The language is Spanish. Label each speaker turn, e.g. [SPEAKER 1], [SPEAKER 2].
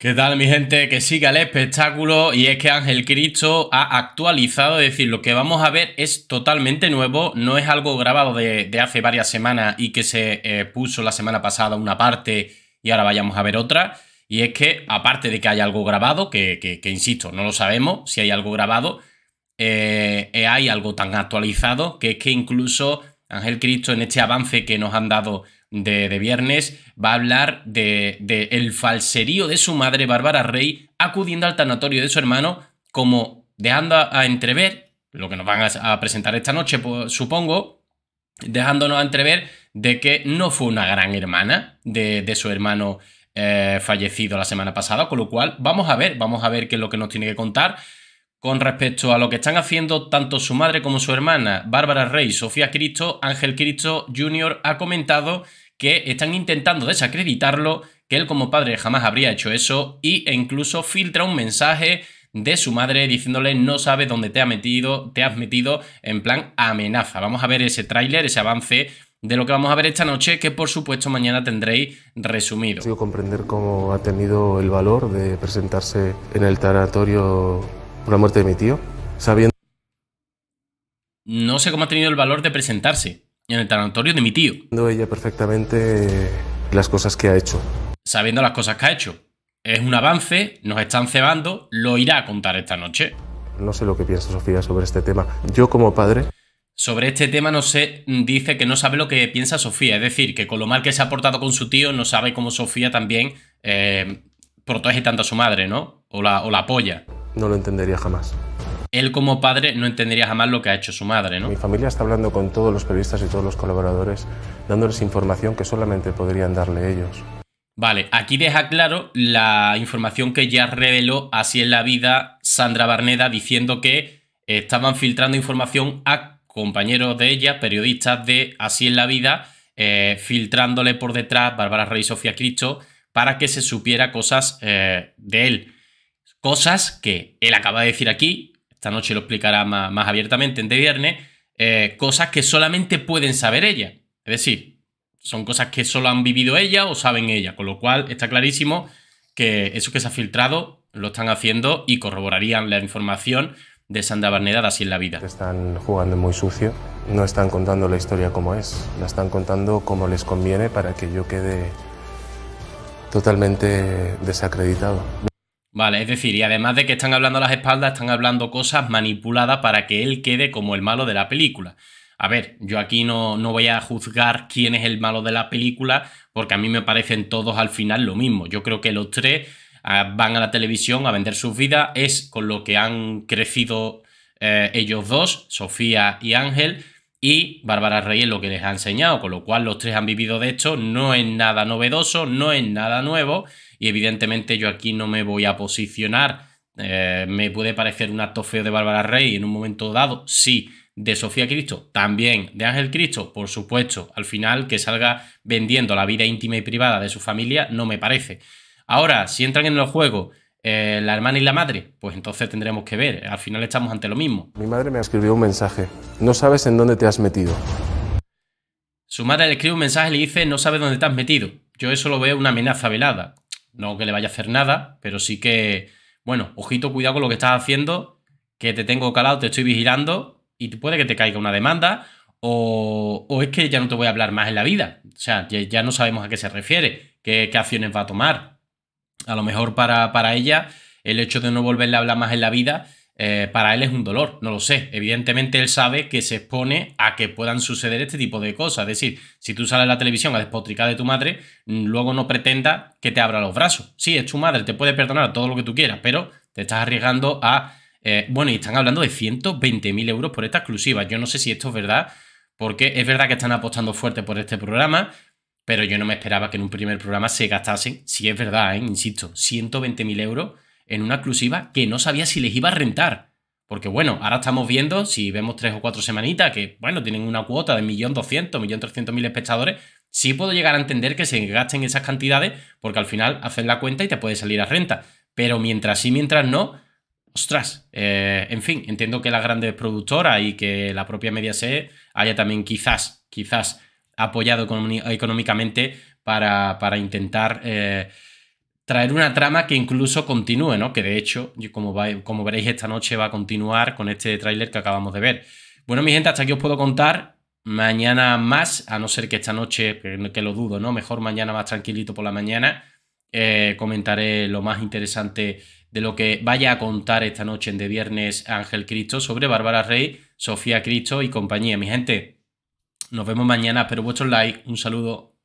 [SPEAKER 1] ¿Qué tal mi gente? Que siga el espectáculo y es que Ángel Cristo ha actualizado, es decir, lo que vamos a ver es totalmente nuevo, no es algo grabado de, hace varias semanas y que se eh, puso la semana pasada una parte y ahora vayamos a ver otra, y es que aparte de que hay algo grabado, que, insisto, no lo sabemos si hay algo grabado, eh, eh, hay algo tan actualizado que es que incluso Ángel Cristo en este avance que nos han dado de, viernes, va a hablar de, el falserío de su madre, Bárbara Rey, acudiendo al tanatorio de su hermano, como dejando a, a entrever, lo que nos van a, presentar esta noche, supongo, dejándonos a entrever de que no fue una gran hermana de, su hermano eh, fallecido la semana pasada, con lo cual vamos a ver, vamos a ver qué es lo que nos tiene que contar con respecto a lo que están haciendo tanto su madre como su hermana, Bárbara Rey, Sofía Cristo, Ángel Cristo Jr., ha comentado que están intentando desacreditarlo, que él como padre jamás habría hecho eso, y, e incluso filtra un mensaje de su madre diciéndole no sabe dónde te, ha metido, te has metido, en plan amenaza. Vamos a ver ese tráiler, ese avance de lo que vamos a ver esta noche, que por supuesto mañana tendréis resumido.
[SPEAKER 2] Quiero comprender cómo ha tenido el valor de presentarse en el taratorio por la muerte de mi tío, sabiendo...
[SPEAKER 1] No sé cómo ha tenido el valor de presentarse en el tanatorio de mi tío.
[SPEAKER 2] Sabiendo ella perfectamente las cosas que ha hecho.
[SPEAKER 1] Sabiendo las cosas que ha hecho. Es un avance, nos están cebando, lo irá a contar esta noche.
[SPEAKER 2] No sé lo que piensa Sofía sobre este tema. Yo como padre...
[SPEAKER 1] Sobre este tema no sé, dice que no sabe lo que piensa Sofía, es decir, que con lo mal que se ha portado con su tío, no sabe cómo Sofía también eh, protege tanto a su madre, ¿no? O la, o la apoya
[SPEAKER 2] no lo entendería jamás.
[SPEAKER 1] Él como padre no entendería jamás lo que ha hecho su madre, ¿no? Mi
[SPEAKER 2] familia está hablando con todos los periodistas y todos los colaboradores, dándoles información que solamente podrían darle ellos.
[SPEAKER 1] Vale, aquí deja claro la información que ya reveló así en la vida Sandra Barneda diciendo que estaban filtrando información a compañeros de ella, periodistas de Así en la vida, eh, filtrándole por detrás Bárbara Rey Sofía Cristo para que se supiera cosas eh, de él. Cosas que él acaba de decir aquí, esta noche lo explicará más, abiertamente en de viernes, eh, cosas que solamente pueden saber ella. Es decir, son cosas que solo han vivido ella o saben ella, con lo cual está clarísimo que eso que se ha filtrado lo están haciendo y corroborarían la información de Sandra Barnedad así en la vida. Están
[SPEAKER 2] jugando muy sucio, no están contando la historia como es, la están contando como les conviene para que yo quede totalmente desacreditado.
[SPEAKER 1] Vale, es decir, y además de que están hablando a las espaldas, están hablando cosas manipuladas para que él quede como el malo de la película. A ver, yo aquí no, voy a juzgar quién es el malo de la película, porque a mí me parecen todos al final lo mismo. Yo creo que los tres ah, van a la televisión a vender sus vidas, es con lo que han crecido eh, ellos dos, Sofía y Ángel, y Bárbara es lo que les ha enseñado, con lo cual los tres han vivido de hecho, no es nada novedoso, no es nada nuevo y evidentemente yo aquí no me voy a posicionar, eh, me puede parecer un acto feo de Bárbara Rey en un momento dado, sí, de Sofía Cristo, también de Ángel Cristo, por supuesto, al final que salga vendiendo la vida íntima y privada de su familia no me parece. Ahora, si entran en el juego eh, la hermana y la madre, pues entonces tendremos que ver. Al final estamos ante lo mismo.
[SPEAKER 2] Mi madre me ha escribió un mensaje. No sabes en dónde te has metido.
[SPEAKER 1] Su madre le escribe un mensaje y le dice, no sabes dónde te has metido. Yo eso lo veo una amenaza velada. No que le vaya a hacer nada, pero sí que, bueno, ojito, cuidado con lo que estás haciendo, que te tengo calado, te estoy vigilando y puede que te caiga una demanda o, es que ya no te voy a hablar más en la vida. O sea, ya, no sabemos a qué se refiere, qué, qué acciones va a tomar a lo mejor para, para ella el hecho de no volverle a hablar más en la vida, eh, para él es un dolor, no lo sé. Evidentemente él sabe que se expone a que puedan suceder este tipo de cosas. Es decir, si tú sales a la televisión a despotricar de tu madre, mm, luego no pretenda que te abra los brazos. Sí, es tu madre, te puede perdonar todo lo que tú quieras, pero te estás arriesgando a... Eh, bueno, y están hablando de 120.000 euros por esta exclusiva. Yo no sé si esto es verdad, porque es verdad que están apostando fuerte por este programa, pero yo no me esperaba que en un primer programa se gastasen, si es verdad, ¿eh? insisto insisto, 120.000 euros en una exclusiva que no sabía si les iba a rentar. Porque bueno, ahora estamos viendo, si vemos tres o cuatro semanitas, que bueno, tienen una cuota de 1.200.000, 1.300.000 espectadores, sí puedo llegar a entender que se gasten esas cantidades, porque al final haces la cuenta y te puede salir a renta. Pero mientras sí, mientras no, ostras, eh, en fin, entiendo que las grandes productoras y que la propia Mediaset haya también quizás, quizás apoyado económicamente para, para intentar eh, traer una trama que incluso continúe, ¿no? Que de hecho, como, como veréis esta noche, va a continuar con este tráiler que acabamos de ver. Bueno, mi gente, hasta aquí os puedo contar. Mañana más, a no ser que esta noche, que lo dudo, ¿no? Mejor mañana más tranquilito por la mañana. Eh, comentaré lo más interesante de lo que vaya a contar esta noche en de viernes Ángel Cristo sobre Bárbara Rey, Sofía Cristo y compañía. Mi gente, nos vemos mañana. Espero vuestros like, Un saludo.